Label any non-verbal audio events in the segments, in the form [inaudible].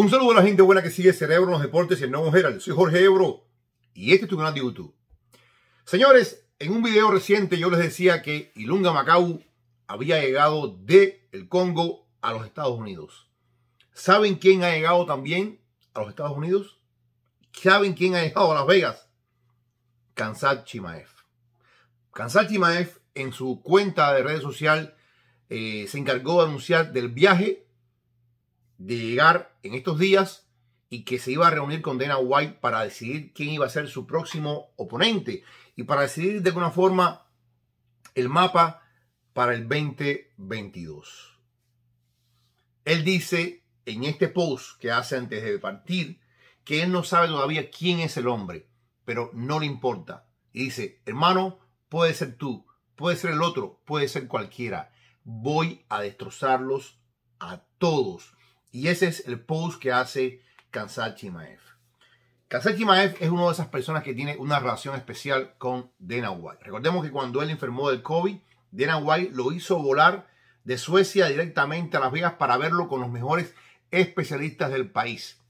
Un saludo a la gente buena que sigue Cerebro en los Deportes y el Nuevo Herald. Soy Jorge Ebro y este es tu canal de YouTube. Señores, en un video reciente yo les decía que Ilunga Macau había llegado de el Congo a los Estados Unidos. ¿Saben quién ha llegado también a los Estados Unidos? ¿Saben quién ha llegado a Las Vegas? Kansat Chimaev. Kansat Chimaev en su cuenta de redes social eh, se encargó de anunciar del viaje de llegar en estos días y que se iba a reunir con Dana White para decidir quién iba a ser su próximo oponente y para decidir de alguna forma el mapa para el 2022. Él dice en este post que hace antes de partir que él no sabe todavía quién es el hombre, pero no le importa. Y dice, hermano, puede ser tú, puede ser el otro, puede ser cualquiera. Voy a destrozarlos a todos y ese es el post que hace Kansas Chimaev. Kansas Chimaev es una de esas personas que tiene una relación especial con Dana White. Recordemos que cuando él enfermó del COVID, Dana White lo hizo volar de Suecia directamente a Las Vegas para verlo con los mejores especialistas del país.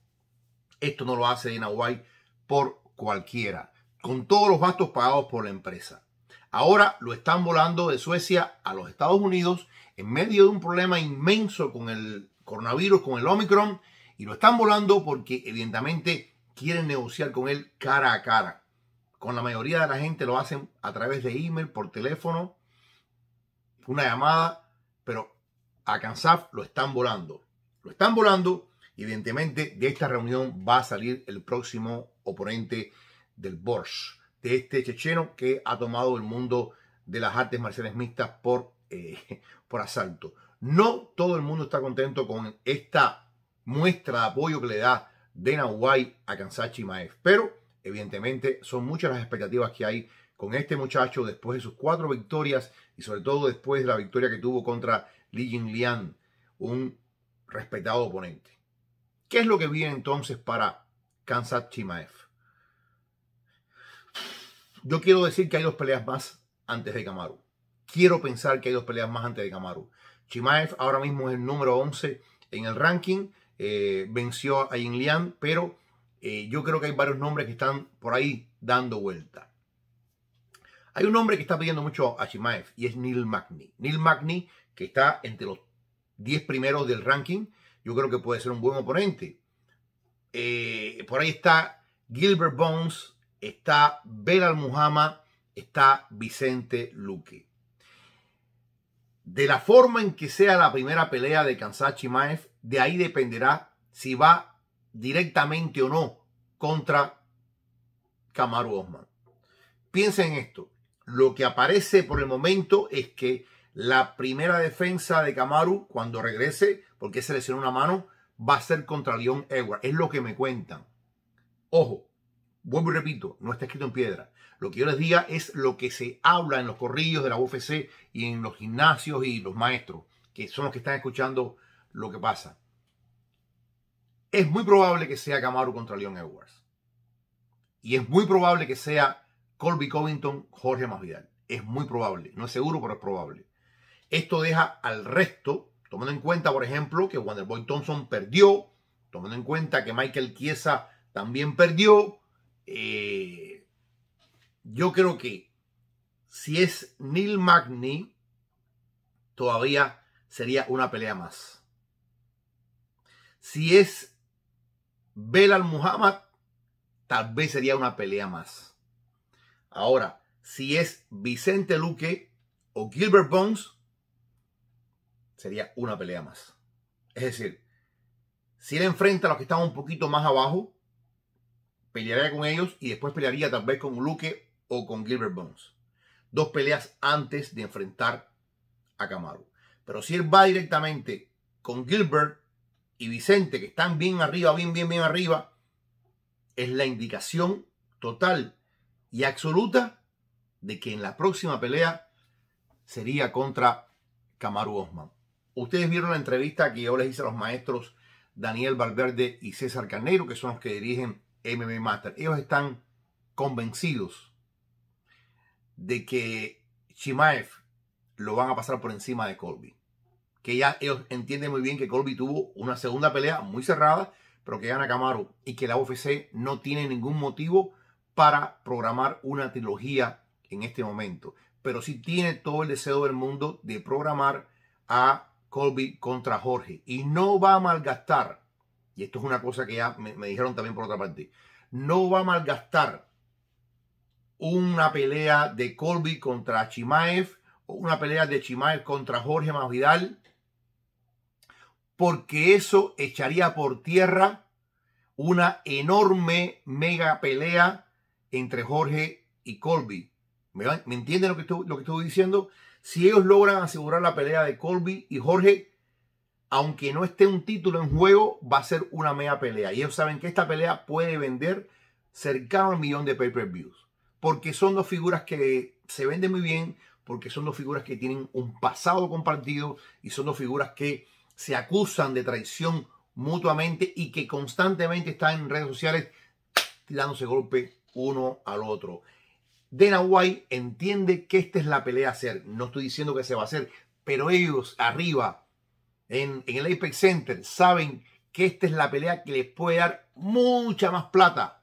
Esto no lo hace Dana White por cualquiera, con todos los gastos pagados por la empresa. Ahora lo están volando de Suecia a los Estados Unidos en medio de un problema inmenso con el coronavirus, con el Omicron, y lo están volando porque evidentemente quieren negociar con él cara a cara. Con la mayoría de la gente lo hacen a través de email, por teléfono, una llamada, pero a Kansaf lo están volando. Lo están volando y evidentemente de esta reunión va a salir el próximo oponente del Borsch, de este checheno que ha tomado el mundo de las artes marciales mixtas por, eh, [laughs] por asalto. No todo el mundo está contento con esta muestra de apoyo que le da de White a Kansachi Maef. pero evidentemente son muchas las expectativas que hay con este muchacho después de sus cuatro victorias y sobre todo después de la victoria que tuvo contra Li Jinglian, un respetado oponente. ¿Qué es lo que viene entonces para Kansas Chimaev? Yo quiero decir que hay dos peleas más antes de Kamaru. Quiero pensar que hay dos peleas más antes de Kamaru. Chimaev ahora mismo es el número 11 en el ranking. Eh, venció a Yin Liang, pero eh, yo creo que hay varios nombres que están por ahí dando vuelta. Hay un nombre que está pidiendo mucho a Chimaev y es Neil Magny. Neil Magny, que está entre los 10 primeros del ranking, yo creo que puede ser un buen oponente. Eh, por ahí está Gilbert Bones, está Belal Muhammad, está Vicente Luque de la forma en que sea la primera pelea de Kansachi Maev, de ahí dependerá si va directamente o no contra Kamaru Osman. Piensen en esto. Lo que aparece por el momento es que la primera defensa de Kamaru, cuando regrese, porque se lesionó una mano, va a ser contra Leon Edwards. Es lo que me cuentan. Ojo, vuelvo y repito, no está escrito en piedra. Lo que yo les diga es lo que se habla en los corrillos de la UFC y en los gimnasios y los maestros, que son los que están escuchando lo que pasa. Es muy probable que sea Camaro contra Leon Edwards. Y es muy probable que sea Colby Covington, Jorge Masvidal. Es muy probable. No es seguro, pero es probable. Esto deja al resto, tomando en cuenta, por ejemplo, que Wanderboy Thompson perdió, tomando en cuenta que Michael Chiesa también perdió. Eh, yo creo que si es Neil Magny, todavía sería una pelea más. Si es Belal Muhammad, tal vez sería una pelea más. Ahora, si es Vicente Luque o Gilbert Bones, sería una pelea más. Es decir, si él enfrenta a los que están un poquito más abajo, pelearía con ellos y después pelearía tal vez con Luque o con Gilbert Bones. Dos peleas antes de enfrentar a Camaro. Pero si él va directamente con Gilbert y Vicente, que están bien arriba, bien, bien, bien arriba, es la indicación total y absoluta de que en la próxima pelea sería contra Camaro Osman. Ustedes vieron la entrevista que yo les hice a los maestros Daniel Valverde y César Carneiro que son los que dirigen MM Master. Ellos están convencidos de que Shimaev lo van a pasar por encima de Colby. Que ya ellos entienden muy bien que Colby tuvo una segunda pelea muy cerrada, pero que gana Camaro y que la UFC no tiene ningún motivo para programar una trilogía en este momento. Pero sí tiene todo el deseo del mundo de programar a Colby contra Jorge. Y no va a malgastar, y esto es una cosa que ya me, me dijeron también por otra parte, no va a malgastar una pelea de Colby contra Chimaev, una pelea de Chimaev contra Jorge Masvidal, porque eso echaría por tierra una enorme mega pelea entre Jorge y Colby. ¿Me, entienden lo que, estoy, lo que estoy diciendo? Si ellos logran asegurar la pelea de Colby y Jorge, aunque no esté un título en juego, va a ser una mega pelea. Y ellos saben que esta pelea puede vender cercano al millón de pay-per-views porque son dos figuras que se venden muy bien, porque son dos figuras que tienen un pasado compartido y son dos figuras que se acusan de traición mutuamente y que constantemente están en redes sociales tirándose golpe uno al otro. Dana White entiende que esta es la pelea a hacer. No estoy diciendo que se va a hacer, pero ellos arriba en el Apex Center saben que esta es la pelea que les puede dar mucha más plata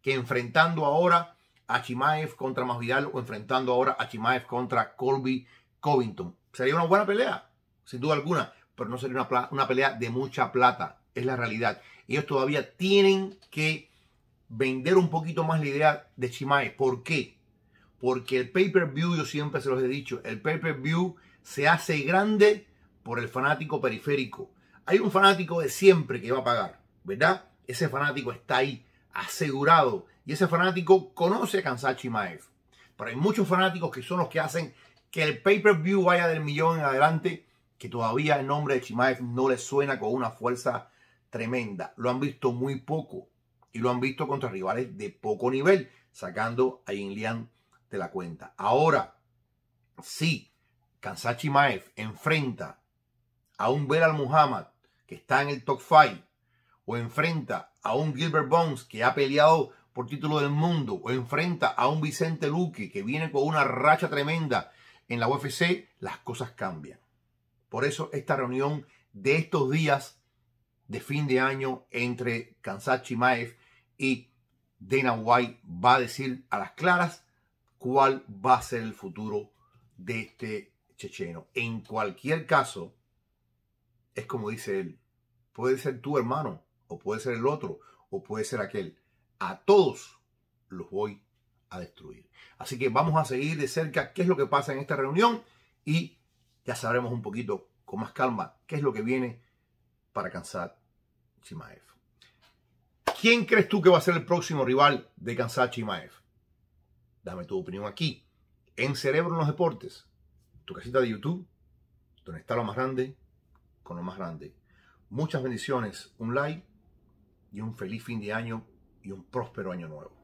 que enfrentando ahora a contra Masvidal o enfrentando ahora a Chimaev contra Colby Covington. Sería una buena pelea, sin duda alguna, pero no sería una, una pelea de mucha plata. Es la realidad. Ellos todavía tienen que vender un poquito más la idea de Chimaev. ¿Por qué? Porque el pay-per-view, yo siempre se los he dicho, el pay-per-view se hace grande por el fanático periférico. Hay un fanático de siempre que va a pagar, ¿verdad? Ese fanático está ahí asegurado. Y ese fanático conoce a Kansachi Maev. Pero hay muchos fanáticos que son los que hacen que el pay-per-view vaya del millón en adelante, que todavía el nombre de Chimaev no le suena con una fuerza tremenda. Lo han visto muy poco y lo han visto contra rivales de poco nivel, sacando a Inlian de la cuenta. Ahora, sí, Kansachi Maev enfrenta a un Belal Muhammad que está en el top 5 o enfrenta a un Gilbert Bones que ha peleado por título del mundo o enfrenta a un Vicente Luque que viene con una racha tremenda en la UFC, las cosas cambian. Por eso esta reunión de estos días de fin de año entre Kansachi Chimaev y Dana White va a decir a las claras cuál va a ser el futuro de este checheno. En cualquier caso, es como dice él, puede ser tu hermano, o puede ser el otro, o puede ser aquel. A todos los voy a destruir. Así que vamos a seguir de cerca qué es lo que pasa en esta reunión y ya sabremos un poquito con más calma qué es lo que viene para cansar Chimaev. ¿Quién crees tú que va a ser el próximo rival de Kansas Chimaev? Dame tu opinión aquí, en Cerebro en los Deportes, tu casita de YouTube, donde está lo más grande, con lo más grande. Muchas bendiciones, un like y un feliz fin de año y un próspero año nuevo.